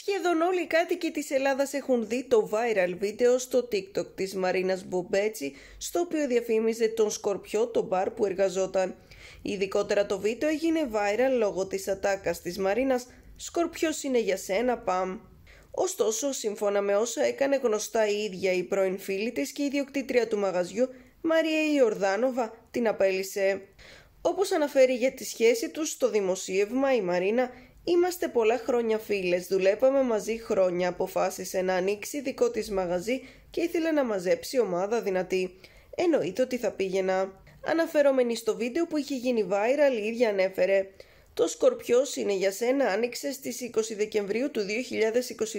Σχεδόν όλοι οι κάτοικοι της Ελλάδας έχουν δει το viral βίντεο στο TikTok της Μαρίνας Μπομπέτσι, στο οποίο διαφήμιζε τον Σκορπιό, τον μπαρ που εργαζόταν. Ειδικότερα το βίντεο έγινε viral λόγω της ατάκας της Μαρίνας «Σκορπιός είναι για σένα, παμ». Ωστόσο, σύμφωνα με όσα έκανε γνωστά η ίδια η πρώην φίλη της και η ιδιοκτήτρια του μαγαζιού, Μαρία Ιορδάνοβα την απέλησε. Όπως αναφέρει για τη σχέση τους στο δημοσίευμα, η Μαρίνα Είμαστε πολλά χρόνια φίλες, δουλεύαμε μαζί χρόνια, αποφάσισε να ανοίξει δικό της μαγαζί και ήθελε να μαζέψει ομάδα δυνατή. Εννοείται ότι θα πήγαινα. Αναφερόμενη στο βίντεο που είχε γίνει viral, η ίδια ανέφερε «Το σκορπιός είναι για σένα» άνοιξε στις 20 Δεκεμβρίου του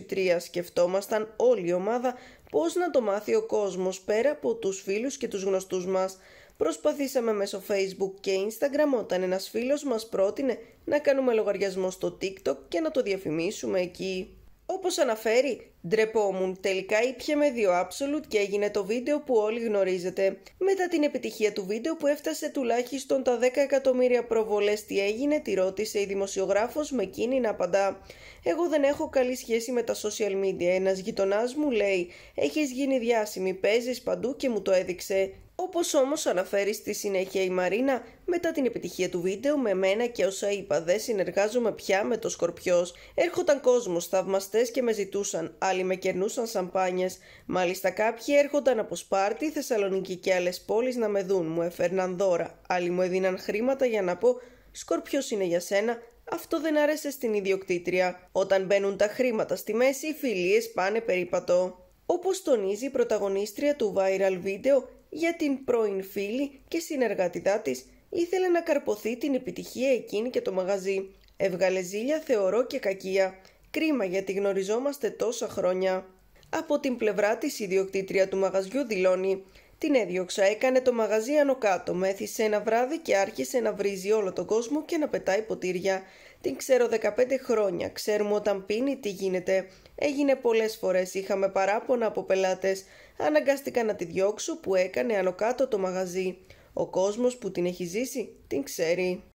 2023. Σκεφτόμασταν όλη η ομάδα πώς να το μάθει ο κόσμος πέρα από τους φίλους και τους γνωστούς μας. Προσπαθήσαμε μέσω Facebook και Instagram όταν ένας φίλος μας πρότεινε να κάνουμε λογαριασμό στο TikTok και να το διαφημίσουμε εκεί. Όπως αναφέρει, ντρεπόμουν, τελικά ήπια με δύο absolute και έγινε το βίντεο που όλοι γνωρίζετε. Μετά την επιτυχία του βίντεο που έφτασε τουλάχιστον τα 10 εκατομμύρια προβολές τι έγινε, τη ρώτησε η δημοσιογράφος με εκείνη να απαντά. Εγώ δεν έχω καλή σχέση με τα social media, ένας γειτονάς μου λέει «Έχεις γίνει διάσημη, παίζεις παντού και μου το έδειξε». Όπως όμως αναφέρει στη συνέχεια η Μαρίνα, μετά την επιτυχία του βίντεο με μένα και όσα είπα δεν συνεργάζομαι πια με το Σκορπιός. Έρχονταν κόσμος, θαυμαστές και με ζητούσαν, άλλοι με κερνούσαν σαμπάνιες. Μάλιστα κάποιοι έρχονταν από Σπάρτη, Θεσσαλονίκη και άλλες πόλεις να με δουν, μου έφερναν δώρα. Άλλοι μου έδιναν χρήματα για να πω «Σκορπιός είναι για σένα, αυτό δεν αρέσει στην ιδιοκτήτρια. Όταν μπαίνουν τα χρήματα στη μέση, οι φιλίες πάνε περίπατο. Όπως τονίζει η πρωταγωνίστρια του viral βίντεο, για την πρώην φίλη και συνεργατητά της ήθελε να καρποθεί την επιτυχία εκείνη και το μαγαζί. Έβγαλε ζήλια θεωρώ και κακία. Κρίμα γιατί γνωριζόμαστε τόσα χρόνια. Από την πλευρά της διοκτήτρια του μαγαζιού δηλώνει την έδιωξα, έκανε το μαγαζί ανωκάτω μέθησε ένα βράδυ και άρχισε να βρίζει όλο τον κόσμο και να πετάει ποτήρια. Την ξέρω 15 χρόνια, ξέρουμε όταν πίνει τι γίνεται. Έγινε πολλές φορές, είχαμε παράπονα από πελάτες. Αναγκάστηκα να τη διώξω που έκανε ανωκάτω το μαγαζί. Ο κόσμος που την έχει ζήσει την ξέρει.